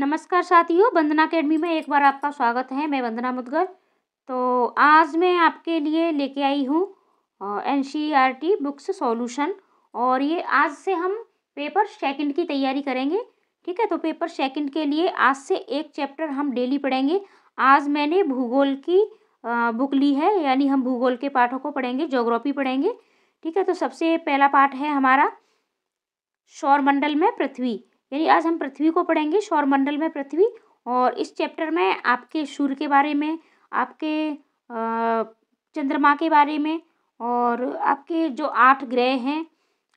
नमस्कार साथियों वंदना अकेडमी में एक बार आपका स्वागत है मैं वंदना मुदगर तो आज मैं आपके लिए लेके आई हूँ N C R T books solution और ये आज से हम पेपर सेकंड की तैयारी करेंगे ठीक है तो पेपर सेकंड के लिए आज से एक चैप्टर हम डेली पढ़ेंगे आज मैंने भूगोल की बुक ली है यानी हम भूगोल के पाठों को पढ़ेंगे जोग्राफी पढ़ेंगे ठीक है तो सबसे पहला पाठ है हमारा सौरमंडल में पृथ्वी यानी आज हम पृथ्वी को पढ़ेंगे सौर मंडल में पृथ्वी और इस चैप्टर में आपके सूर्य के बारे में आपके चंद्रमा के बारे में और आपके जो आठ ग्रह हैं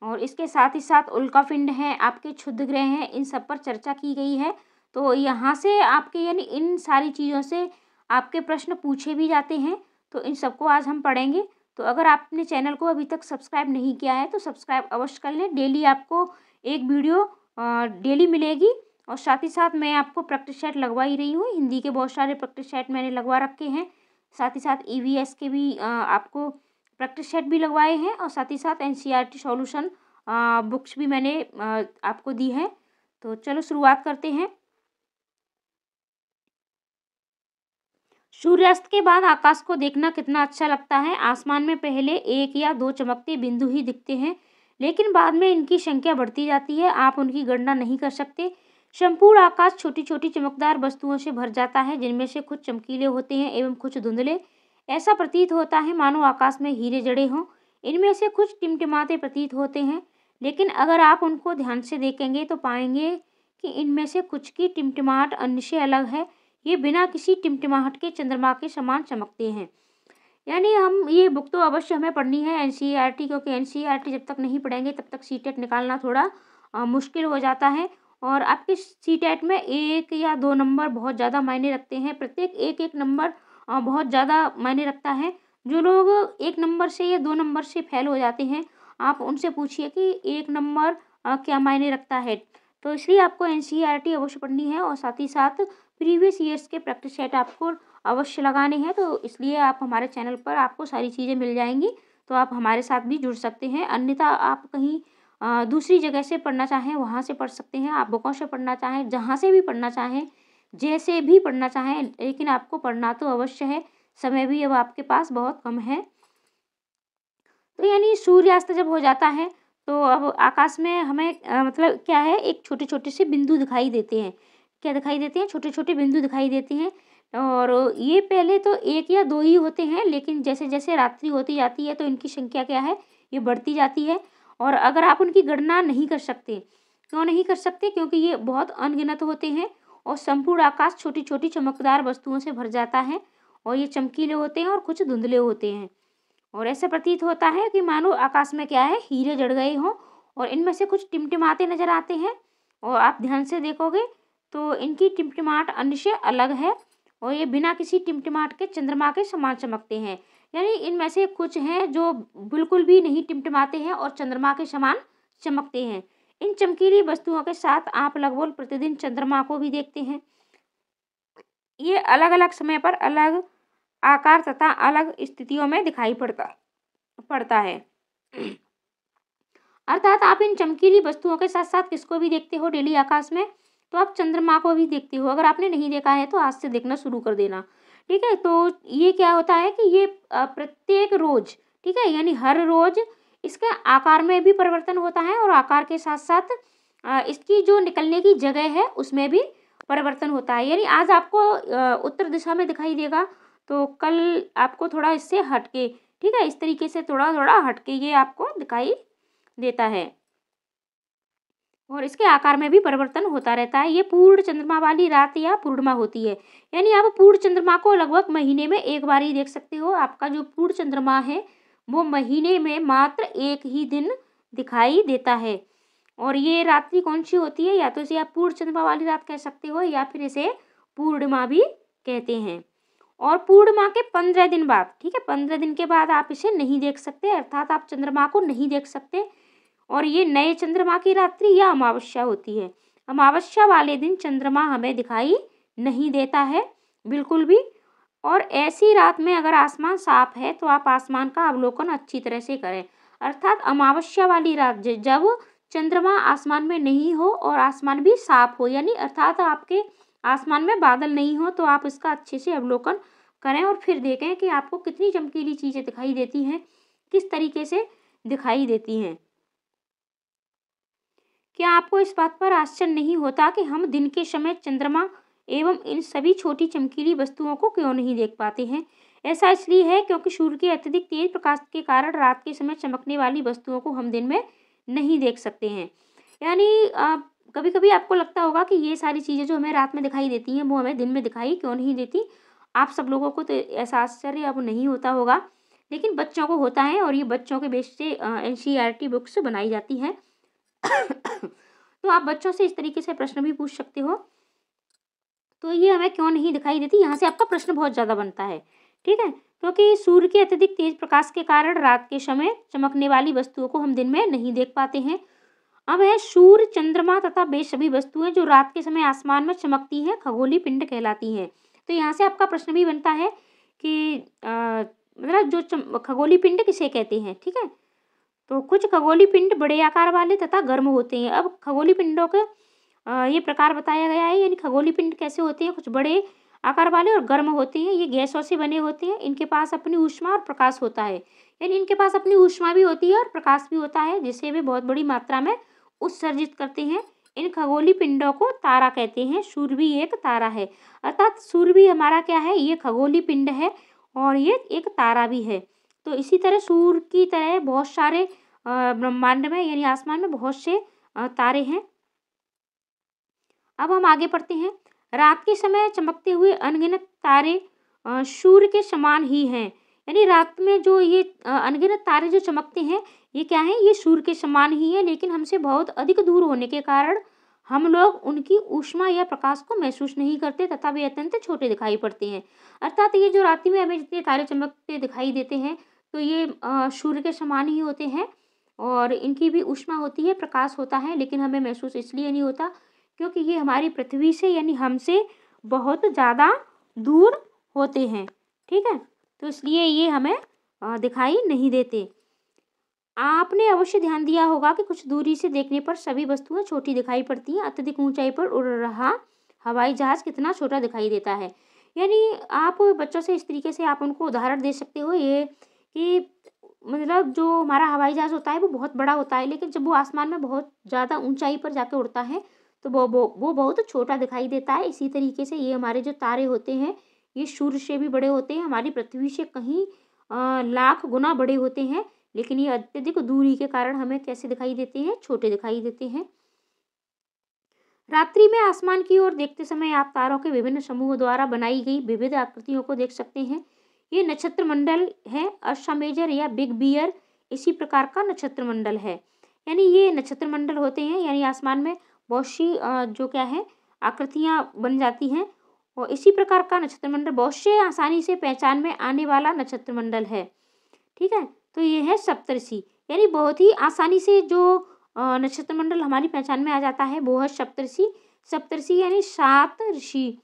और इसके साथ ही साथ उल्कापिंड हैं आपके क्षुद्ध ग्रह हैं इन सब पर चर्चा की गई है तो यहाँ से आपके यानी इन सारी चीज़ों से आपके प्रश्न पूछे भी जाते हैं तो इन सबको आज हम पढ़ेंगे तो अगर आपने चैनल को अभी तक सब्सक्राइब नहीं किया है तो सब्सक्राइब अवश्य कर लें डेली आपको एक वीडियो डेली मिलेगी और साथ ही साथ मैं आपको प्रैक्टिस सेट लगवा ही रही हूँ हिंदी के बहुत सारे प्रैक्टिस सेट मैंने लगवा रखे हैं साथ ही साथ ई e के भी आपको प्रैक्टिस सेट भी लगवाए हैं और साथ ही साथ एन सी बुक्स भी मैंने आपको दी है तो चलो शुरुआत करते हैं सूर्यास्त के बाद आकाश को देखना कितना अच्छा लगता है आसमान में पहले एक या दो चमकते बिंदु ही दिखते हैं लेकिन बाद में इनकी संख्या बढ़ती जाती है आप उनकी गणना नहीं कर सकते संपूर्ण आकाश छोटी छोटी चमकदार वस्तुओं से भर जाता है जिनमें से कुछ चमकीले होते हैं एवं कुछ धुंधले ऐसा प्रतीत होता है मानो आकाश में हीरे जड़े हों इनमें से कुछ टिमटिमाते प्रतीत होते हैं लेकिन अगर आप उनको ध्यान से देखेंगे तो पाएंगे कि इनमें से कुछ की टिमटिमाहट अन्य से अलग है ये बिना किसी टिमटिमाहट के चंद्रमा के समान चमकते हैं यानी हम ये बुक तो अवश्य हमें पढ़नी है एन e क्योंकि एन e जब तक नहीं पढ़ेंगे तब तक सी e निकालना थोड़ा आ, मुश्किल हो जाता है और आपके सी में एक या दो नंबर बहुत ज़्यादा मायने रखते हैं प्रत्येक एक एक नंबर बहुत ज़्यादा मायने रखता है जो लोग एक नंबर से या दो नंबर से फेल हो जाते हैं आप उनसे पूछिए कि एक नंबर क्या मायने रखता है तो इसलिए आपको एन अवश्य पढ़नी है और साथ ही साथ प्रीवियस ईयर्स के प्रैक्टिस सेट आपको अवश्य लगाने हैं तो इसलिए आप हमारे चैनल पर आपको सारी चीज़ें मिल जाएंगी तो आप हमारे साथ भी जुड़ सकते हैं अन्यथा आप कहीं दूसरी जगह से पढ़ना चाहें वहाँ से पढ़ सकते हैं आप बुकों से पढ़ना चाहें जहाँ से भी पढ़ना चाहें जैसे भी पढ़ना चाहें लेकिन आपको पढ़ना तो अवश्य है समय भी अब आपके पास बहुत कम है तो यानी सूर्यास्त जब हो जाता है तो अब आकाश में हमें आ, मतलब क्या है एक छोटे छोटे से बिंदु दिखाई देते हैं क्या दिखाई देते हैं छोटे छोटे बिंदु दिखाई देते हैं और ये पहले तो एक या दो ही होते हैं लेकिन जैसे जैसे रात्रि होती जाती है तो इनकी संख्या क्या है ये बढ़ती जाती है और अगर आप उनकी गणना नहीं कर सकते क्यों नहीं कर सकते क्योंकि ये बहुत अनगिनत होते हैं और संपूर्ण आकाश छोटी छोटी चमकदार वस्तुओं से भर जाता है और ये चमकीले होते हैं और कुछ धुंधले होते हैं और ऐसा प्रतीत होता है कि मानो आकाश में क्या है हीरे जड़ गए हों और इनमें से कुछ टिमटिमाते नजर आते हैं और आप ध्यान से देखोगे तो इनकी टिमटिमाट अन्य से अलग है और ये बिना किसी टिमटिमाट के चंद्रमा के समान चमकते हैं यानी इनमें से कुछ हैं जो बिल्कुल भी नहीं टिमटिमाते हैं और चंद्रमा के समान चमकते हैं इन चमकीली वस्तुओं के साथ आप लगभग प्रतिदिन चंद्रमा को भी देखते हैं ये अलग अलग समय पर अलग आकार तथा अलग स्थितियों में दिखाई पड़ता पड़ता है अर्थात आप इन चमकीली वस्तुओं के साथ साथ किसको भी देखते हो डेली आकाश में तो आप चंद्रमा को भी देखते हो अगर आपने नहीं देखा है तो आज से देखना शुरू कर देना ठीक है तो ये क्या होता है कि ये प्रत्येक रोज ठीक है यानी हर रोज इसके आकार में भी परिवर्तन होता है और आकार के साथ साथ इसकी जो निकलने की जगह है उसमें भी परिवर्तन होता है यानी आज आपको उत्तर दिशा में दिखाई देगा तो कल आपको थोड़ा इससे हटके ठीक है इस तरीके से थोड़ा थोड़ा हटके ये आपको दिखाई देता है और इसके आकार में भी परिवर्तन होता रहता है ये पूर्ण चंद्रमा वाली रात या पूर्णिमा होती है यानी आप पूर्ण चंद्रमा को लगभग महीने में एक बार ही देख सकते हो आपका जो पूर्ण चंद्रमा है वो महीने में मात्र एक ही दिन दिखाई देता है और ये रात्रि कौन सी होती है या तो इसे आप पूर्ण चंद्रमा वाली रात कह सकते हो या फिर इसे पूर्णिमा भी कहते हैं और पूर्णिमा के पंद्रह दिन बाद ठीक है पंद्रह दिन के बाद आप इसे नहीं देख सकते अर्थात आप चंद्रमा को नहीं देख सकते और ये नए चंद्रमा की रात्रि या अमावस्या होती है अमावस्या वाले दिन चंद्रमा हमें दिखाई नहीं देता है बिल्कुल भी और ऐसी रात में अगर आसमान साफ है तो आप आसमान का अवलोकन अच्छी तरह से करें अर्थात अमावस्या वाली रात जब चंद्रमा आसमान में नहीं हो और आसमान भी साफ हो यानी अर्थात आपके आसमान में बादल नहीं हो तो आप इसका अच्छे से अवलोकन करें और फिर देखें कि आपको कितनी चमकीली चीज़ें दिखाई देती हैं किस तरीके से दिखाई देती हैं क्या आपको इस बात पर आश्चर्य नहीं होता कि हम दिन के समय चंद्रमा एवं इन सभी छोटी चमकीली वस्तुओं को क्यों नहीं देख पाते हैं ऐसा इसलिए है क्योंकि सूर्य के अत्यधिक तेज प्रकाश के कारण रात के समय चमकने वाली वस्तुओं को हम दिन में नहीं देख सकते हैं यानी कभी कभी आपको लगता होगा कि ये सारी चीज़ें जो हमें रात में दिखाई देती हैं वो हमें दिन में दिखाई क्यों नहीं देती आप सब लोगों को तो ऐसा आश्चर्य अब नहीं होता होगा लेकिन बच्चों को होता है और ये बच्चों के बेच से एन बुक्स e बनाई जाती हैं तो आप बच्चों से इस तरीके से प्रश्न भी पूछ सकते हो तो ये हमें क्यों नहीं दिखाई देती यहाँ से आपका प्रश्न बहुत ज़्यादा बनता है ठीक है क्योंकि सूर्य के अत्यधिक तेज प्रकाश के कारण रात के समय चमकने वाली वस्तुओं को हम दिन में नहीं देख पाते हैं अब है सूर्य चंद्रमा तथा बेसभी सभी वस्तुएं जो रात के समय आसमान में चमकती हैं खगोली पिंड कहलाती हैं तो यहाँ से आपका प्रश्न भी बनता है कि मतलब जो खगोली पिंड किसे कहते हैं ठीक है तो कुछ खगोली पिंड बड़े आकार वाले तथा गर्म होते हैं अब खगोली पिंडों के ये प्रकार बताया गया है यानी खगोली पिंड कैसे होते हैं कुछ बड़े आकार वाले और गर्म होते हैं ये गैसों से बने होते हैं इनके पास अपनी ऊष्मा और प्रकाश होता है यानी इनके पास अपनी ऊष्मा भी होती है और प्रकाश भी होता है जिसे वे बहुत बड़ी मात्रा में उत्सर्जित करते हैं इन खगोली पिंडों को तारा कहते हैं सूर्य भी एक तारा है अर्थात सूर्य भी हमारा क्या है ये खगोली पिंड है और ये एक तारा भी है तो इसी तरह सूर्य की तरह बहुत सारे ब्रह्मांड में यानी आसमान में बहुत से तारे हैं अब हम आगे पढ़ते हैं रात के समय चमकते हुए अनगिनत तारे सूर्य के समान ही हैं यानी रात में जो ये अनगिनत तारे जो चमकते हैं ये क्या है ये सूर्य के समान ही है लेकिन हमसे बहुत अधिक दूर होने के कारण हम लोग उनकी ऊष्मा या प्रकाश को महसूस नहीं करते तथा वे अत्यंत छोटे दिखाई पड़ते हैं अर्थात ये जो रात में हमें जितने तारे चमकते दिखाई देते हैं तो ये सूर्य के समान ही होते हैं और इनकी भी उष्मा होती है प्रकाश होता है लेकिन हमें महसूस इसलिए नहीं होता क्योंकि ये हमारी पृथ्वी से यानी हमसे बहुत ज़्यादा दूर होते हैं ठीक है तो इसलिए ये हमें दिखाई नहीं देते आपने अवश्य ध्यान दिया होगा कि कुछ दूरी से देखने पर सभी वस्तुएं छोटी दिखाई पड़ती हैं अत्यधिक ऊंचाई पर उड़ रहा हवाई जहाज़ कितना छोटा दिखाई देता है यानी आप बच्चों से इस तरीके से आप उनको उदाहरण दे सकते हो ये कि मतलब जो हमारा हवाई जहाज़ होता है वो बहुत बड़ा होता है लेकिन जब वो आसमान में बहुत ज़्यादा ऊंचाई पर जाकर उड़ता है तो वो वो वो बहुत छोटा दिखाई देता है इसी तरीके से ये हमारे जो तारे होते हैं ये सूर्य से भी बड़े होते हैं हमारी पृथ्वी से कहीं लाख गुना बड़े होते हैं लेकिन ये अत्यधिक दूरी के कारण हमें कैसे दिखाई देते हैं छोटे दिखाई देते हैं रात्रि में आसमान की ओर देखते समय आप तारों के विभिन्न समूहों द्वारा बनाई गई विविध आकृतियों को देख सकते हैं ये नक्षत्र मंडल है अर्षा मेजर या बिग बियर इसी प्रकार का नक्षत्र मंडल है यानी ये नक्षत्र मंडल होते हैं यानी आसमान में बहुत सी जो क्या है आकृतियाँ बन जाती हैं और इसी प्रकार का नक्षत्र मंडल बहुत से आसानी से पहचान में आने वाला नक्षत्र मंडल है ठीक है तो ये है सप्तर्षि यानी बहुत ही आसानी से जो नक्षत्र मंडल हमारी पहचान में आ जाता है वो है सप्तर्षि सप्तर्षि यानी सात ऋषि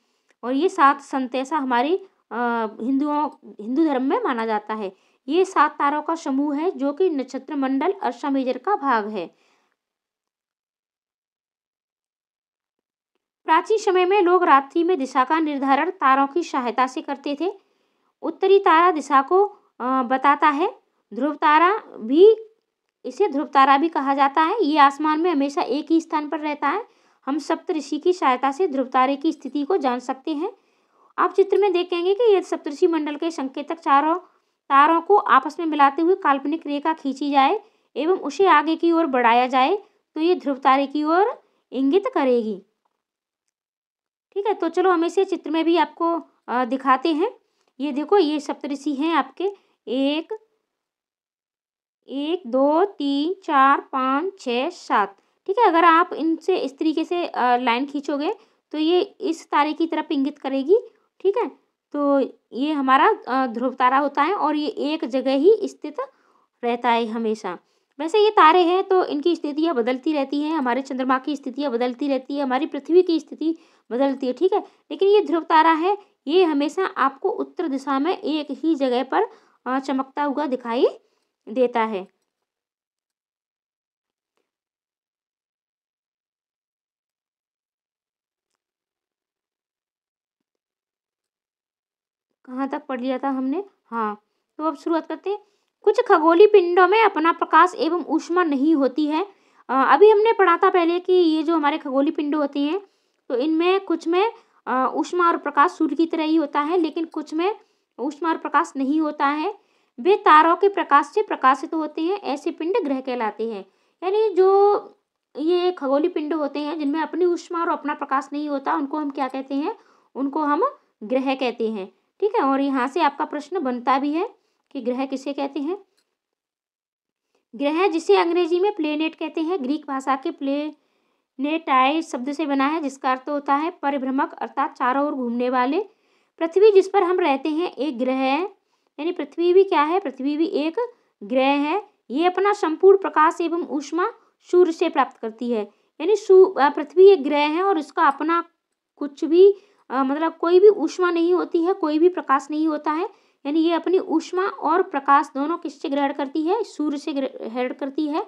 और ये सात संत ऐसा हमारे हिंदुओं हिंदू धर्म में माना जाता है ये सात तारों का समूह है जो कि नक्षत्र मंडल अर्षा मेजर का भाग है प्राचीन समय में लोग रात्रि में दिशा का निर्धारण तारों की सहायता से करते थे उत्तरी तारा दिशा को बताता है ध्रुव तारा भी इसे ध्रुव तारा भी कहा जाता है ये आसमान में हमेशा एक ही स्थान पर रहता है हम सप्तऋषि की सहायता से ध्रुव तारे की स्थिति को जान सकते हैं आप चित्र में देखेंगे कि ये सप्तषि मंडल के संकेतक चारों तारों को आपस में मिलाते हुए काल्पनिक रेखा खींची जाए एवं उसे आगे की ओर बढ़ाया जाए तो ये ध्रुव तारे की ओर इंगित करेगी ठीक है तो चलो हम इसे चित्र में भी आपको दिखाते हैं ये देखो ये सप्तषि हैं आपके एक एक दो तीन चार पाँच छः सात ठीक है अगर आप इनसे इस तरीके से लाइन खींचोगे तो ये इस तारे की तरफ इंगित करेगी ठीक है तो ये हमारा ध्रुव तारा होता है और ये एक जगह ही स्थित रहता है हमेशा वैसे ये तारे हैं तो इनकी स्थितियाँ बदलती रहती हैं हमारे चंद्रमा की स्थितियाँ बदलती रहती है हमारी पृथ्वी की स्थिति बदलती है ठीक है लेकिन ये ध्रुव तारा है ये हमेशा आपको उत्तर दिशा में एक ही जगह पर चमकता हुआ दिखाई देता है कहाँ तक पढ़ लिया था हमने हाँ तो अब शुरुआत करते हैं कुछ खगोली पिंडों में अपना प्रकाश एवं ऊष्मा नहीं होती है आ, अभी हमने पढ़ा था पहले कि ये जो हमारे खगोली पिंड होते हैं तो इनमें कुछ में ऊष्मा और प्रकाश सूर्य की तरह ही होता है लेकिन कुछ में ऊष्मा और प्रकाश नहीं होता है वे तारों के प्रकाश से प्रकाशित तो होते हैं ऐसे पिंड ग्रह कहलाते हैं यानी जो ये खगोली पिंड होते हैं जिनमें अपनी ऊष्मा और अपना प्रकाश नहीं होता उनको हम क्या कहते हैं उनको हम ग्रह कहते हैं ठीक है और यहाँ से आपका प्रश्न बनता भी है कि ग्रह किसे कहते हैं ग्रह जिसे अंग्रेजी में प्लेनेट कहते हैं ग्रीक भाषा के प्लेनेटाइड शब्द से बना है जिसका अर्थ होता है परिभ्रमक अर्थात चारों ओर घूमने वाले पृथ्वी जिस पर हम रहते हैं एक ग्रह है यानी पृथ्वी भी क्या है पृथ्वी भी एक ग्रह है ये अपना संपूर्ण प्रकाश एवं ऊष्मा सूर्य से प्राप्त करती है यानी पृथ्वी एक ग्रह है और इसका अपना कुछ भी मतलब कोई भी ऊष्मा नहीं होती है कोई भी प्रकाश नहीं होता है यानी ये अपनी ऊष्मा और प्रकाश दोनों किससे ग्रहण करती है सूर्य से ग्रहण करती है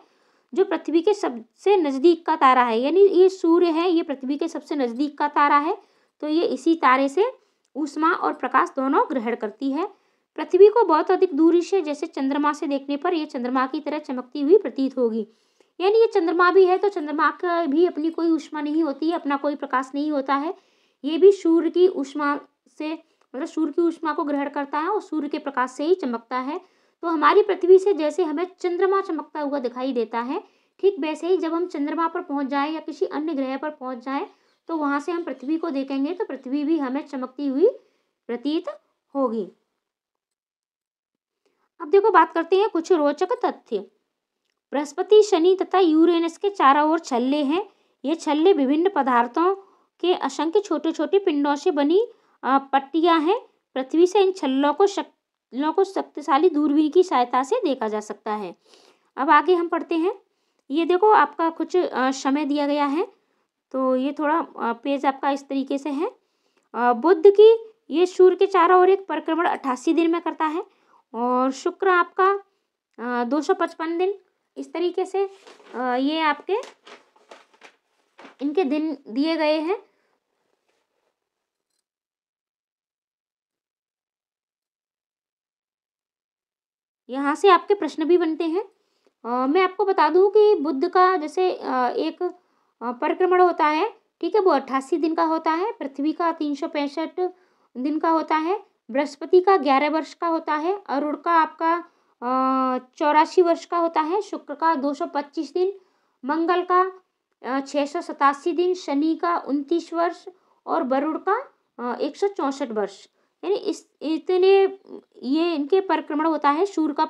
जो पृथ्वी के सबसे नज़दीक का तारा है यानी ये सूर्य है ये पृथ्वी के सबसे नज़दीक का तारा है तो ये इसी तारे से ऊष्मा और प्रकाश दोनों ग्रहण करती है पृथ्वी को बहुत अधिक दूरी से जैसे चंद्रमा से देखने पर यह चंद्रमा की तरह चमकती हुई प्रतीत होगी यानी ये चंद्रमा भी है तो चंद्रमा का भी अपनी कोई ऊष्मा नहीं होती है अपना कोई प्रकाश नहीं होता है ये भी सूर्य की उष्मा से मतलब सूर्य की उष्मा को ग्रहण करता है और सूर्य के प्रकाश से ही चमकता है तो हमारी पृथ्वी से जैसे हमें चंद्रमा चमकता हुआ दिखाई देता है ठीक वैसे ही जब हम चंद्रमा पर पहुंच जाए या किसी अन्य ग्रह पर पहुंच जाए तो वहां से हम पृथ्वी को देखेंगे तो पृथ्वी भी हमें चमकती हुई प्रतीत होगी अब देखो बात करते हैं कुछ रोचक तथ्य बृहस्पति शनि तथा यूरेनस के चारों ओर छल्ले हैं ये छल्ले विभिन्न पदार्थों के असंख्य छोटे छोटे पिंडों से बनी पट्टियां हैं पृथ्वी से इन छल्लों को शक्लों को शक्तिशाली दूरबीन की सहायता से देखा जा सकता है अब आगे हम पढ़ते हैं ये देखो आपका कुछ समय दिया गया है तो ये थोड़ा पेज आपका इस तरीके से है बुद्ध की ये सूर्य के चारों ओर एक परिक्रमण अट्ठासी दिन में करता है और शुक्र आपका दो सौ पचपन दिन इस तरीके से ये आपके इनके दिन दिए गए हैं यहाँ से आपके प्रश्न भी बनते हैं आ, मैं आपको बता दूँ कि बुद्ध का जैसे आ, एक परिक्रमण होता है ठीक है वो अट्ठासी दिन का होता है पृथ्वी का तीन सौ पैंसठ दिन का होता है बृहस्पति का ग्यारह वर्ष का होता है अरुण का आपका चौरासी वर्ष का होता है शुक्र का दो सौ पच्चीस दिन मंगल का छः सौ सतासी दिन शनि का उनतीस वर्ष और वरुण का एक सौ चौंसठ वर्ष यानी इस इतने ये इनके परिक्रमण होता है सूर्य का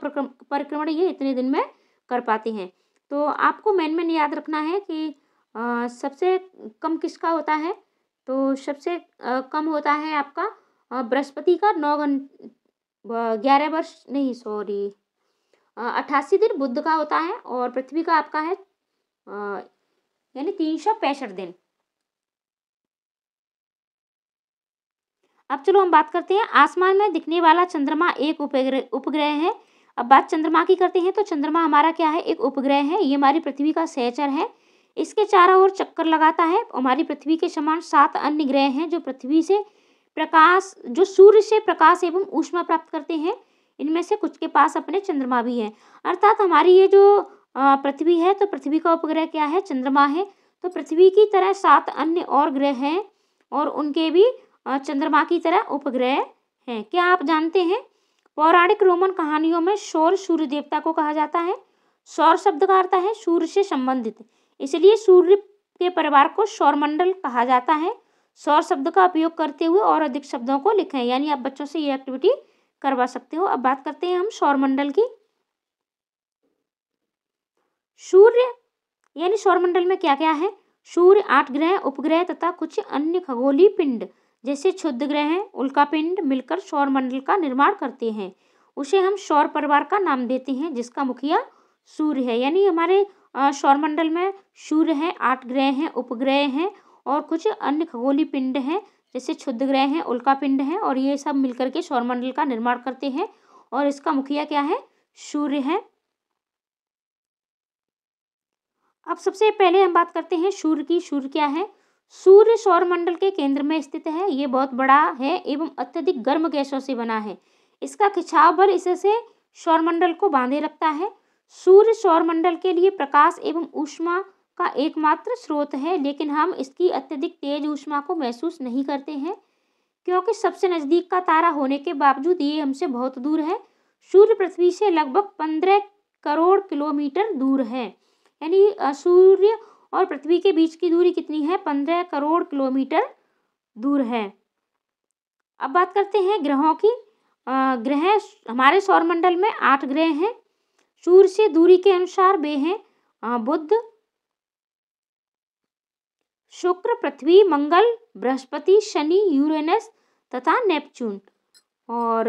परिक्रमण ये इतने दिन में कर पाते हैं तो आपको मेन मेन याद रखना है कि आ, सबसे कम किसका होता है तो सबसे कम होता है आपका बृहस्पति का नौ घंटे ग्यारह वर्ष नहीं सॉरी अट्ठासी दिन बुद्ध का होता है और पृथ्वी का आपका है यानी तीन सौ पैंसठ दिन अब चलो हम बात करते हैं आसमान में दिखने वाला चंद्रमा एक उपग्रह उपग्रह है अब बात चंद्रमा की करते हैं तो चंद्रमा हमारा क्या है एक उपग्रह है ये हमारी पृथ्वी का सहचर है इसके चारों ओर चक्कर लगाता है हमारी पृथ्वी के समान सात अन्य ग्रह हैं जो पृथ्वी से प्रकाश जो सूर्य से प्रकाश एवं ऊष्मा प्राप्त करते हैं इनमें से कुछ के पास अपने चंद्रमा भी हैं अर्थात हमारी ये जो पृथ्वी है तो पृथ्वी का उपग्रह क्या है चंद्रमा है तो पृथ्वी की तरह सात अन्य और ग्रह हैं और उनके भी और चंद्रमा की तरह उपग्रह हैं क्या आप जानते हैं पौराणिक रोमन कहानियों में सौर सूर्य देवता को कहा जाता है सौर शब्द का अर्थ है सूर्य से संबंधित इसलिए सूर्य के परिवार को सौरमंडल कहा जाता है सौर शब्द का उपयोग करते हुए और अधिक शब्दों को लिखें यानी आप बच्चों से ये एक्टिविटी करवा सकते हो अब बात करते हैं हम सौरमंडल की सूर्य यानी सौरमंडल में क्या क्या है सूर्य आठ ग्रह उपग्रह तथा कुछ अन्य खगोली पिंड जैसे क्षुद्र ग्रह उल्का पिंड मिलकर सौर मंडल का निर्माण करते हैं उसे हम सौर परिवार का नाम देते हैं जिसका मुखिया सूर्य है यानी हमारे सौर मंडल में सूर्य है आठ ग्रह हैं उपग्रह हैं और कुछ अन्य खगोली पिंड हैं जैसे क्षुद्र ग्रह हैं उल्का पिंड हैं और ये सब मिलकर के सौर मंडल का निर्माण करते हैं और इसका मुखिया क्या है सूर्य है अब सबसे पहले हम बात करते हैं सूर्य की सूर्य क्या है सूर्य सौरमंडल के केंद्र में स्थित है ये बहुत बड़ा है एवं अत्यधिक गर्म गैसों से बना है इसका खिंचाव बल इससे सौरमंडल को बांधे रखता है सूर्य सौरमंडल के लिए प्रकाश एवं ऊष्मा का एकमात्र स्रोत है लेकिन हम इसकी अत्यधिक तेज ऊष्मा को महसूस नहीं करते हैं क्योंकि सबसे नज़दीक का तारा होने के बावजूद ये हमसे बहुत दूर है सूर्य पृथ्वी से लगभग पंद्रह करोड़ किलोमीटर दूर है यानी सूर्य और पृथ्वी के बीच की दूरी कितनी है पंद्रह करोड़ किलोमीटर दूर है अब बात करते हैं ग्रहों की ग्रह हमारे सौरमंडल में आठ ग्रह हैं सूर्य से दूरी के अनुसार वे हैं बुद्ध शुक्र पृथ्वी मंगल बृहस्पति शनि यूरेनस तथा नेपच्यून और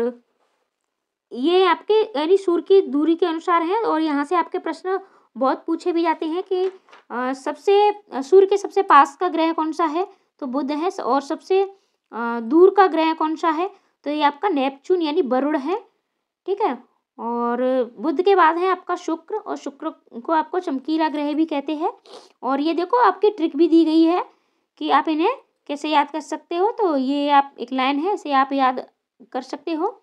ये आपके यानी सूर्य की दूरी के अनुसार है और यहाँ से आपके प्रश्न बहुत पूछे भी जाते हैं कि सबसे सूर्य के सबसे पास का ग्रह कौन सा है तो बुध है और सबसे दूर का ग्रह कौन सा है तो ये आपका नेपच्यून यानी वरुण है ठीक है और बुध के बाद है आपका शुक्र और शुक्र को आपको चमकीला ग्रह भी कहते हैं और ये देखो आपकी ट्रिक भी दी गई है कि आप इन्हें कैसे याद कर सकते हो तो ये आप एक लाइन है इसे आप याद कर सकते हो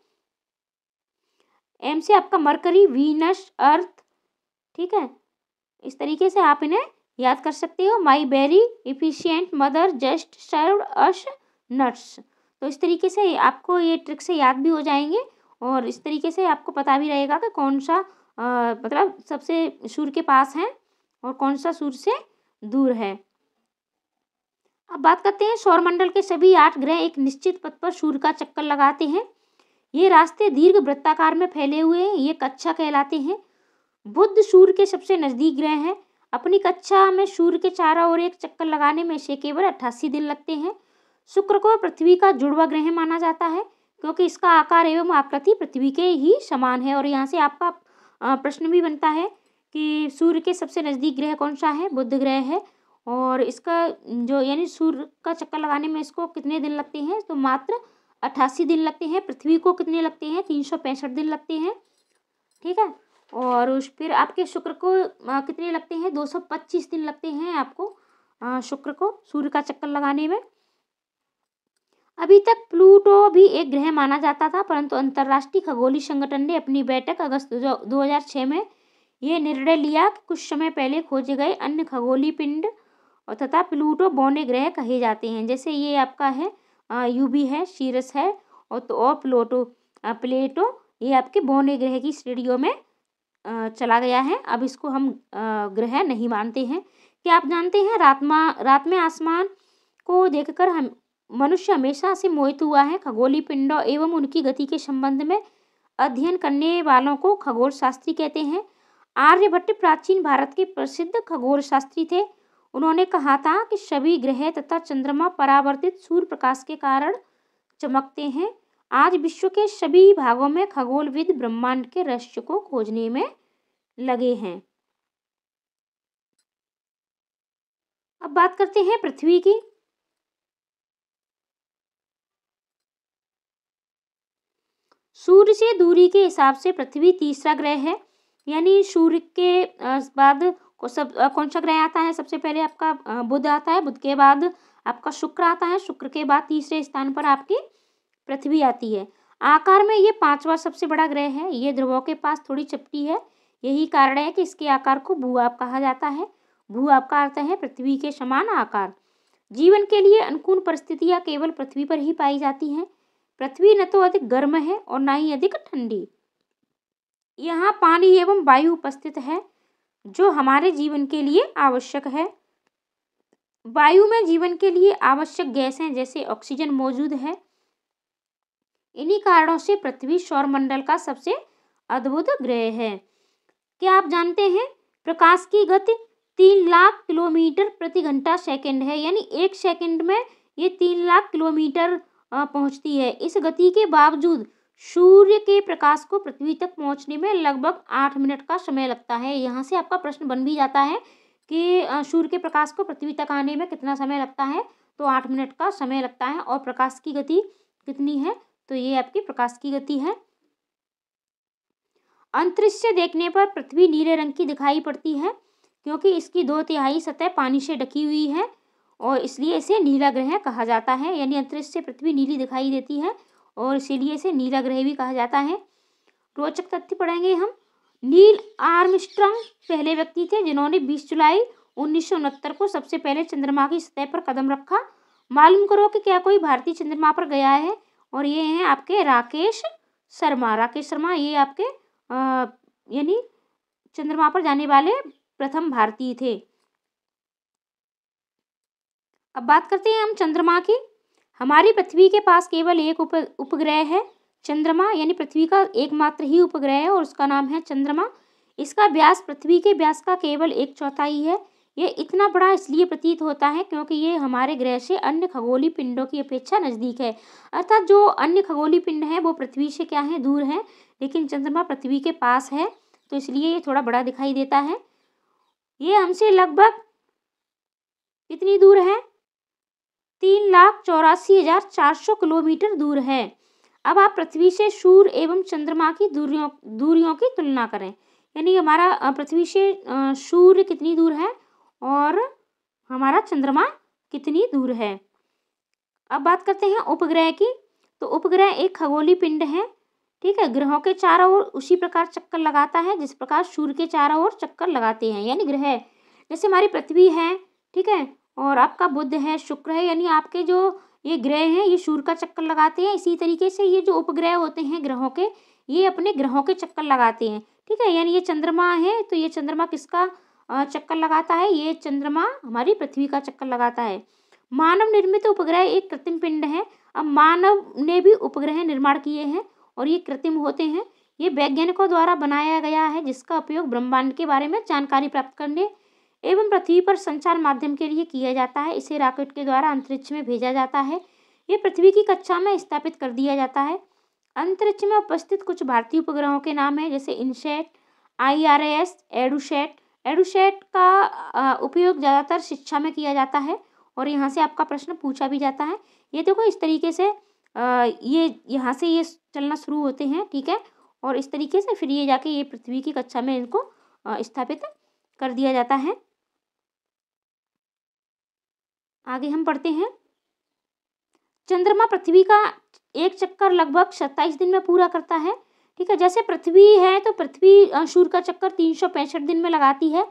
एम से आपका मरकरी वीनस अर्थ ठीक है इस तरीके से आप इन्हें याद कर सकते हो my very efficient mother just serve us nuts तो इस तरीके से आपको ये ट्रिक से याद भी हो जाएंगे और इस तरीके से आपको पता भी रहेगा कि कौन सा आ, मतलब सबसे सुर के पास है और कौन सा सुर से दूर है अब बात करते हैं सौरमंडल के सभी आठ ग्रह एक निश्चित पथ पर सूर्य का चक्कर लगाते हैं ये रास्ते दीर्घ वृत्ताकार में फैले हुए हैं ये कक्षा कहलाते हैं बुद्ध सूर्य के सबसे नज़दीक ग्रह हैं अपनी कक्षा में सूर्य के चारों ओर एक चक्कर लगाने में इसे केवल अट्ठासी दिन लगते हैं शुक्र को पृथ्वी का जुड़वा ग्रह माना जाता है क्योंकि इसका आकार एवं आकृति पृथ्वी के ही समान है और यहाँ से आपका प्रश्न भी बनता है कि सूर्य के सबसे नज़दीक ग्रह कौन सा है बुद्ध ग्रह है और इसका जो यानी सूर्य का चक्कर लगाने में इसको कितने दिन लगते हैं तो मात्र अट्ठासी दिन लगते हैं पृथ्वी को कितने लगते हैं तीन सौ पैंसठ दिन लगते हैं ठीक है और उस फिर आपके शुक्र को कितने लगते हैं दो सौ पच्चीस दिन लगते हैं आपको शुक्र को सूर्य का चक्कर लगाने में अभी तक प्लूटो भी एक ग्रह माना जाता था परंतु अंतर्राष्ट्रीय खगोली संगठन ने अपनी बैठक अगस्त छः में यह निर्णय लिया कि कुछ समय पहले खोजे गए अन्य खगोली पिंड और तथा प्लूटो बौने ग्रह कहे जाते हैं जैसे ये आपका है यूबी है शीरस है और तो और प्लोटो प्लेटो ये आपके बौने ग्रह की श्रेणियों में चला गया है अब इसको हम ग्रह नहीं मानते हैं क्या आप जानते हैं रात मा रात में आसमान को देखकर हम मनुष्य हमेशा से मोहित हुआ है खगोली पिंडों एवं उनकी गति के संबंध में अध्ययन करने वालों को खगोल शास्त्री कहते हैं आर्यभट्ट प्राचीन भारत के प्रसिद्ध खगोल शास्त्री थे उन्होंने कहा था कि सभी ग्रह तथा चंद्रमा परावर्तित सूर्य प्रकाश के कारण चमकते हैं आज विश्व के सभी भागों में खगोलविद ब्रह्मांड के रहस्य को खोजने में लगे हैं अब बात करते हैं पृथ्वी की सूर्य से दूरी के हिसाब से पृथ्वी तीसरा ग्रह है यानी सूर्य के बाद सब कौन सा ग्रह आता है सबसे पहले आपका बुध आता है बुध के बाद आपका शुक्र आता है शुक्र के बाद तीसरे स्थान पर आपकी पृथ्वी आती है आकार में ये पांचवा सबसे बड़ा ग्रह है ये ध्रुवों के पास थोड़ी चपटी है यही कारण है कि इसके आकार को भूआप कहा जाता है भूआप का अर्थ है पृथ्वी के समान आकार जीवन के लिए अनुकूल परिस्थितियाँ केवल पृथ्वी पर ही पाई जाती हैं पृथ्वी न तो अधिक गर्म है और न ही अधिक ठंडी यहाँ पानी एवं वायु उपस्थित है जो हमारे जीवन के लिए आवश्यक है वायु में जीवन के लिए आवश्यक गैसें जैसे ऑक्सीजन मौजूद है इन्हीं कारणों से पृथ्वी सौरमंडल का सबसे अद्भुत ग्रह है क्या आप जानते हैं प्रकाश की गति तीन लाख किलोमीटर प्रति घंटा सेकंड है यानी एक सेकंड में ये तीन लाख किलोमीटर पहुंचती है इस गति के बावजूद सूर्य के प्रकाश को पृथ्वी तक पहुंचने में लगभग आठ मिनट का समय लगता है यहाँ से आपका प्रश्न बन भी जाता है कि सूर्य के प्रकाश को पृथ्वी तक आने में कितना समय लगता है तो आठ मिनट का समय लगता है और प्रकाश की गति कितनी है तो ये आपकी प्रकाश की गति है अंतरिक्ष देखने पर पृथ्वी नीले रंग की दिखाई पड़ती है क्योंकि इसकी दो तिहाई सतह पानी से ढकी हुई है और इसलिए इसे नीला ग्रह कहा जाता है यानी अंतरिक्ष से पृथ्वी नीली दिखाई देती है और इसीलिए इसे नीला ग्रह भी कहा जाता है रोचक तथ्य पढ़ेंगे हम नील आर्मस्ट्रांग पहले व्यक्ति थे जिन्होंने 20 जुलाई उन्नीस को सबसे पहले चंद्रमा की सतह पर कदम रखा मालूम करो कि क्या कोई भारतीय चंद्रमा पर गया है और ये हैं आपके राकेश शर्मा राकेश शर्मा ये आपके यानी चंद्रमा पर जाने वाले प्रथम भारतीय थे अब बात करते हैं हम चंद्रमा की हमारी पृथ्वी के पास केवल एक उप उपग्रह है चंद्रमा यानी पृथ्वी का एकमात्र ही उपग्रह है और उसका नाम है चंद्रमा इसका व्यास पृथ्वी के व्यास का केवल एक चौथाई है ये इतना बड़ा इसलिए प्रतीत होता है क्योंकि ये हमारे ग्रह से अन्य खगोली पिंडों की अपेक्षा नज़दीक है अर्थात जो अन्य खगोली पिंड हैं वो पृथ्वी से क्या है दूर हैं लेकिन चंद्रमा पृथ्वी के पास है तो इसलिए ये थोड़ा बड़ा दिखाई देता है ये हमसे लगभग कितनी दूर है तीन लाख चौरासी हजार चार सौ किलोमीटर दूर है अब आप पृथ्वी से सूर्य एवं चंद्रमा की दूरियों दूरियों की तुलना करें यानी हमारा पृथ्वी से सूर्य कितनी दूर है और हमारा चंद्रमा कितनी दूर है अब बात करते हैं उपग्रह की तो उपग्रह एक खगोली पिंड है ठीक है ग्रहों के चारों ओर उसी प्रकार चक्कर लगाता है जिस प्रकार सूर्य के चारों ओर चक्कर लगाते हैं यानी ग्रह जैसे हमारी पृथ्वी है ठीक है और आपका बुध है शुक्र है यानी आपके जो ये ग्रह हैं ये सूर्य का चक्कर लगाते हैं इसी तरीके से ये जो उपग्रह होते हैं ग्रहों के ये अपने ग्रहों के चक्कर लगाते हैं ठीक है यानी ये चंद्रमा है तो ये चंद्रमा किसका चक्कर लगाता है ये चंद्रमा हमारी पृथ्वी का चक्कर लगाता है मानव निर्मित उपग्रह एक कृत्रिम पिंड है अब मानव ने भी उपग्रह निर्माण किए हैं और ये कृत्रिम होते हैं ये वैज्ञानिकों द्वारा बनाया गया है जिसका उपयोग ब्रह्मांड के बारे में जानकारी प्राप्त करने एवं पृथ्वी पर संचार माध्यम के लिए किया जाता है इसे रॉकेट के द्वारा अंतरिक्ष में भेजा जाता है ये पृथ्वी की कक्षा में स्थापित कर दिया जाता है अंतरिक्ष में उपस्थित कुछ भारतीय उपग्रहों के नाम हैं जैसे INSAT I R S EDUSAT EDUSAT का उपयोग ज़्यादातर शिक्षा में किया जाता है और यहाँ से आपका प्रश्न पूछा भी जाता है ये देखो इस तरीके से ये यहाँ से ये चलना शुरू होते हैं ठीक है और इस तरीके से फिर ये जाके ये पृथ्वी की कक्षा में इनको स्थापित कर दिया जाता है आगे हम पढ़ते हैं चंद्रमा पृथ्वी का एक चक्कर लगभग सत्ताईस दिन में पूरा करता है ठीक है जैसे पृथ्वी है तो पृथ्वी सूर्य का चक्कर तीन सौ पैंसठ दिन में लगाती है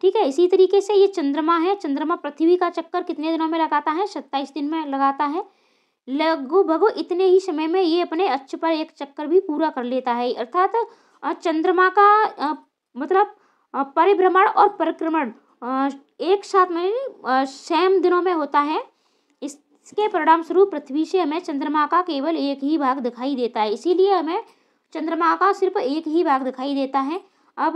ठीक है इसी तरीके से ये चंद्रमा है चंद्रमा पृथ्वी का चक्कर कितने दिनों में लगाता है सत्ताईस दिन में लगाता है लगभग इतने ही समय में ये अपने अक्ष पर एक चक्कर भी पूरा कर लेता है अर्थात चंद्रमा का मतलब परिभ्रमण और परिक्रमण एक साथ में सेम दिनों में होता है इसके परिणाम स्वरूप पृथ्वी से हमें चंद्रमा का केवल एक ही भाग दिखाई देता है इसीलिए हमें चंद्रमा का सिर्फ एक ही भाग दिखाई देता है अब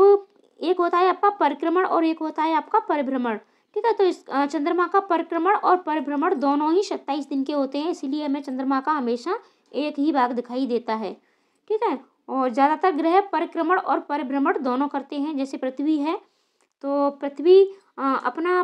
एक होता है आपका परिक्रमण और एक होता है आपका परिभ्रमण ठीक है तो इस चंद्रमा का परिक्रमण और परिभ्रमण दोनों ही सत्ताईस दिन के होते हैं इसीलिए हमें चंद्रमा का हमेशा एक ही भाग दिखाई देता है ठीक है और ज़्यादातर ग्रह परिक्रमण और परिभ्रमण दोनों करते हैं जैसे पृथ्वी है तो पृथ्वी अपना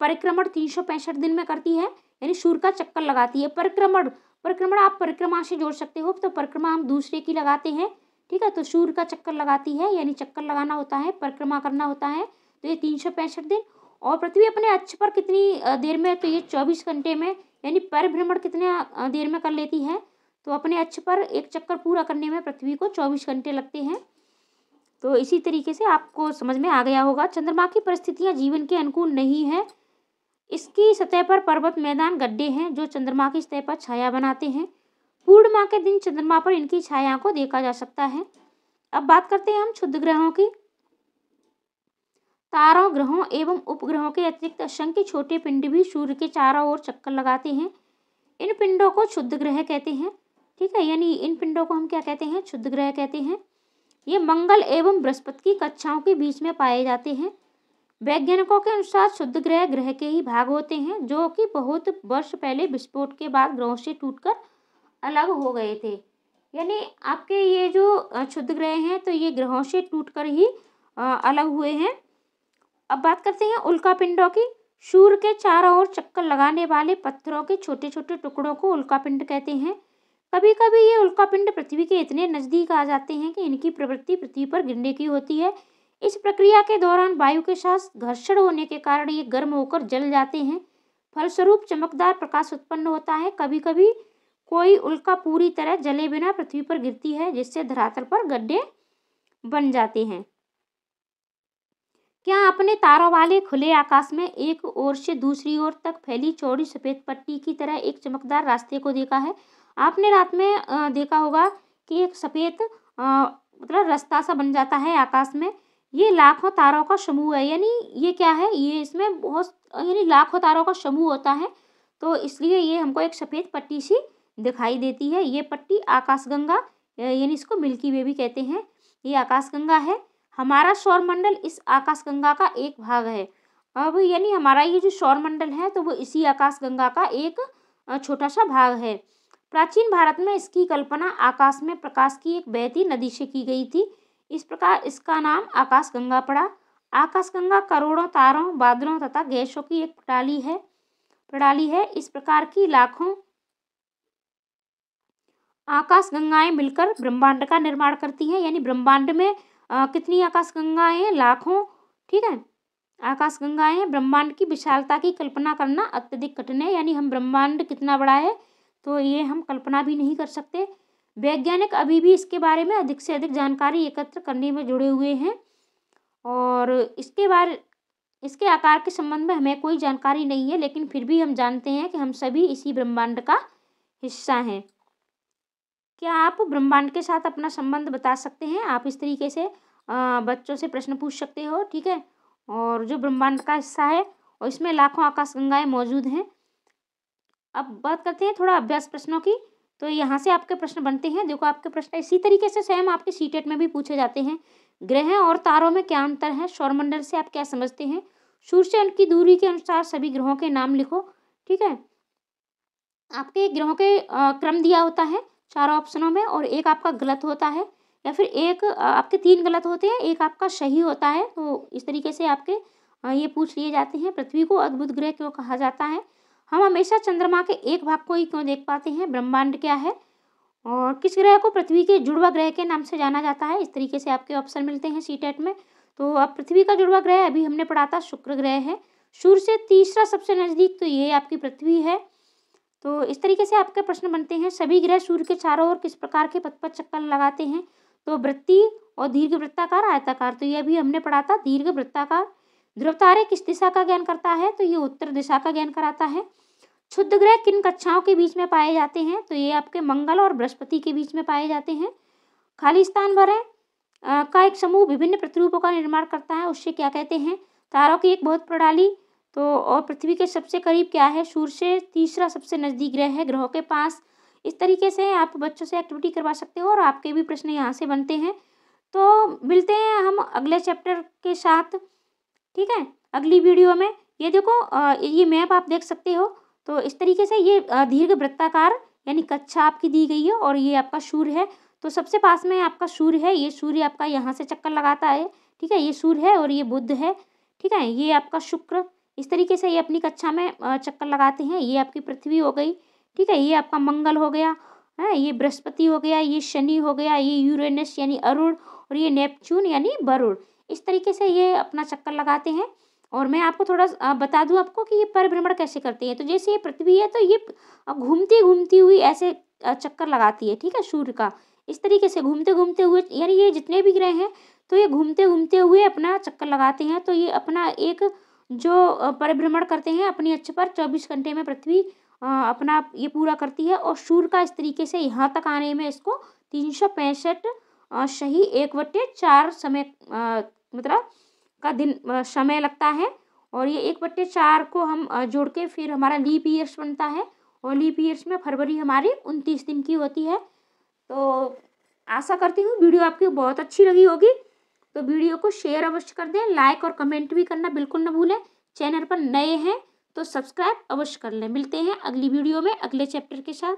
परिक्रमण तीन दिन में करती है यानी सूर्य का चक्कर लगाती है परिक्रमण परिक्रमण आप परिक्रमा से जोड़ सकते हो तो परिक्रमा हम दूसरे की लगाते हैं ठीक है तो सूर्य का चक्कर लगाती है यानी चक्कर लगाना होता है परिक्रमा करना होता है तो ये तीन सौ पैंसठ दिन और पृथ्वी अपने अक्ष पर कितनी देर में तो ये चौबीस घंटे में यानी परिभ्रमण कितने देर में कर लेती है तो अपने अक्ष पर एक चक्कर पूरा करने में पृथ्वी को चौबीस घंटे लगते हैं तो इसी तरीके से आपको समझ में आ गया होगा चंद्रमा की परिस्थितियाँ जीवन के अनुकूल नहीं है इसकी सतह पर पर्वत मैदान गड्ढे हैं जो चंद्रमा की सतह पर छाया बनाते हैं पूर्णिमा के दिन चंद्रमा पर इनकी छाया को देखा जा सकता है अब बात करते हैं हम क्षुद्र ग्रहों की तारों ग्रहों एवं उपग्रहों के अतिरिक्त असंख्य छोटे पिंड भी सूर्य के चारों ओर चक्कर लगाते हैं इन पिंडों को क्षुद्र ग्रह कहते हैं ठीक है यानी इन पिंडों को हम क्या कहते हैं क्षुद्र ग्रह कहते हैं ये मंगल एवं बृहस्पति की कक्षाओं के बीच में पाए जाते हैं वैज्ञानिकों के अनुसार शुद्ध ग्रह ग्रह के ही भाग होते हैं जो कि बहुत वर्ष पहले विस्फोट के बाद ग्रहों से टूटकर अलग हो गए थे यानी आपके ये जो शुद्ध ग्रह हैं तो ये ग्रहों से टूटकर ही अलग हुए हैं अब बात करते हैं उल्का पिंडों की सूर्य के चारों ओर चक्कर लगाने वाले पत्थरों के छोटे छोटे टुकड़ों को उल्का पिंड कहते हैं कभी कभी ये उल्का पिंड पृथ्वी के इतने नज़दीक आ जाते हैं कि इनकी प्रवृत्ति पृथ्वी पर गिरने की होती है इस प्रक्रिया के दौरान वायु के साथ घर्षण होने के कारण ये गर्म होकर जल जाते हैं फलस्वरूप चमकदार प्रकाश उत्पन्न होता है कभी कभी कोई उल्का पूरी तरह जले बिना पृथ्वी पर गिरती है जिससे धरातल पर गड्ढे बन जाते हैं क्या अपने तारों वाले खुले आकाश में एक ओर से दूसरी ओर तक फैली चौड़ी सफ़ेद पट्टी की तरह एक चमकदार रास्ते को देखा है आपने रात में देखा होगा कि एक सफ़ेद मतलब रास्ता सा बन जाता है आकाश में ये लाखों तारों का समूह है यानी ये क्या है ये इसमें बहुत यानी लाखों तारों का समूह होता है तो इसलिए ये हमको एक सफ़ेद पट्टी सी दिखाई देती है ये पट्टी आकाशगंगा यानी इसको मिल्की वे भी कहते हैं ये आकाशगंगा है हमारा सौरमंडल इस आकाशगंगा का एक भाग है अब यानी हमारा ये जो सौरमंडल है तो वो इसी आकाशगंगा का एक छोटा सा भाग है प्राचीन भारत में इसकी कल्पना आकाश में प्रकाश की एक बहती नदी से की गई थी इस प्रकार इसका नाम आकाशगंगा पड़ा आकाशगंगा करोड़ों तारों बादलों तथा गैसों की एक प्रणाली है प्रणाली है इस प्रकार की लाखों आकाशगंगाएं मिलकर ब्रह्मांड का निर्माण करती हैं यानी ब्रह्मांड में आ, कितनी आकाशगंगाएं गंगाएं लाखों ठीक है आकाशगंगाएं गंगाएं ब्रह्मांड की विशालता की कल्पना करना अत्यधिक कठिन है यानी हम ब्रह्मांड कितना बड़ा है तो ये हम कल्पना भी नहीं कर सकते वैज्ञानिक अभी भी इसके बारे में अधिक से अधिक जानकारी एकत्र करने में जुड़े हुए हैं और इसके बारे इसके आकार के संबंध में हमें कोई जानकारी नहीं है लेकिन फिर भी हम जानते हैं कि हम सभी इसी ब्रह्मांड का हिस्सा हैं क्या आप ब्रह्मांड के साथ अपना संबंध बता सकते हैं आप इस तरीके से बच्चों से प्रश्न पूछ सकते हो ठीक है और जो ब्रह्मांड का हिस्सा है और इसमें लाखों आकाशगंगाएं मौजूद हैं अब बात करते हैं थोड़ा अभ्यास प्रश्नों की तो यहाँ से आपके प्रश्न बनते हैं देखो आपके प्रश्न इसी तरीके से स्वयं आपके सीटेट में भी पूछे जाते हैं ग्रह और तारों में क्या अंतर है सौरमंडल से आप क्या समझते हैं सूर्य से उनकी दूरी के अनुसार सभी ग्रहों के नाम लिखो ठीक है आपके ग्रहों के क्रम दिया होता है चारों ऑप्शनों में और एक आपका गलत होता है या फिर एक आपके तीन गलत होते हैं एक आपका सही होता है तो इस तरीके से आपके ये पूछ लिए जाते हैं पृथ्वी को अद्भुत ग्रह क्यों कहा जाता है हम हमेशा चंद्रमा के एक भाग को ही क्यों देख पाते हैं ब्रह्मांड क्या है और किस ग्रह को पृथ्वी के जुड़वा ग्रह के नाम से जाना जाता है इस तरीके से आपके ऑप्शन मिलते हैं सी टेट e में तो अब पृथ्वी का जुड़वा ग्रह अभी हमने पढ़ा था शुक्र ग्रह है सूर्य से तीसरा सबसे नज़दीक तो ये आपकी पृथ्वी है तो इस तरीके से आपके प्रश्न बनते हैं सभी ग्रह सूर्य के चारों ओर किस प्रकार के पथ पर चक्कर लगाते हैं तो वृत्ति और दीर्घ वृत्ताकार आयताकार तो ये अभी हमने पढ़ा था दीर्घ वृत्ताकार ध्रुव तारे किस दिशा का ज्ञान करता है तो ये उत्तर दिशा का ज्ञान कराता है क्षुद्र ग्रह किन कक्षाओं के बीच में पाए जाते हैं तो ये आपके मंगल और बृहस्पति के बीच में पाए जाते हैं खाली स्थान भरे का एक समूह विभिन्न प्रतिरूपों का निर्माण करता है उससे क्या कहते हैं तारों की एक बहुत प्रणाली तो और पृथ्वी के सबसे करीब क्या है सूर्य से तीसरा सबसे नज़दीक ग्रह है ग्रहों के पास इस तरीके से आप बच्चों से एक्टिविटी करवा सकते हो और आपके भी प्रश्न यहाँ से बनते हैं तो मिलते हैं हम अगले चैप्टर के साथ ठीक है अगली वीडियो में ये देखो ये मैप आप देख सकते हो तो इस तरीके से ये दीर्घ वृत्ताकार यानी कच्छा आपकी दी गई है और ये आपका सूर्य है तो सबसे पास में आपका सूर्य है ये सूर्य आपका यहाँ से चक्कर लगाता है ठीक है ये सूर्य है और ये बुद्ध है ठीक है ये आपका शुक्र इस तरीके से ये अपनी कक्षा में चक्कर लगाते हैं ये आपकी पृथ्वी हो गई ठीक है ये आपका मंगल हो गया है ये बृहस्पति हो गया ये शनि हो गया ये यूरेनस यानी अरुण और ये नेपच्यून यानी वरुण इस तरीके से ये अपना चक्कर लगाते हैं और मैं आपको थोड़ा बता दूं आपको कि ये परिभ्रमण कैसे करती है तो जैसे ये पृथ्वी है तो ये घूमती घूमती हुई ऐसे चक्कर लगाती है ठीक है सूर्य का इस तरीके से घूमते घूमते हुए यानी ये जितने भी ग्रह हैं तो ये घूमते घूमते हुए अपना चक्कर लगाते हैं तो ये अपना एक जो परिभ्रमण करते हैं अपनी अच्छे पर चौबीस घंटे में पृथ्वी अपना ये पूरा करती है और सूर्य का इस तरीके से यहाँ तक आने में इसको तीन सौ पैंसठ सही एक बट्टे चार समय मतलब का दिन समय लगता है और ये एक बट्टे चार को हम जोड़ के फिर हमारा लीप ईयर्स बनता है और लीप ईयर्स में फरवरी हमारी उनतीस दिन की होती है तो आशा करती हूँ वीडियो आपकी बहुत अच्छी लगी होगी तो वीडियो को शेयर अवश्य कर दें लाइक और कमेंट भी करना बिल्कुल ना भूलें चैनल पर नए हैं तो सब्सक्राइब अवश्य कर लें मिलते हैं अगली वीडियो में अगले चैप्टर के साथ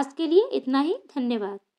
आज के लिए इतना ही धन्यवाद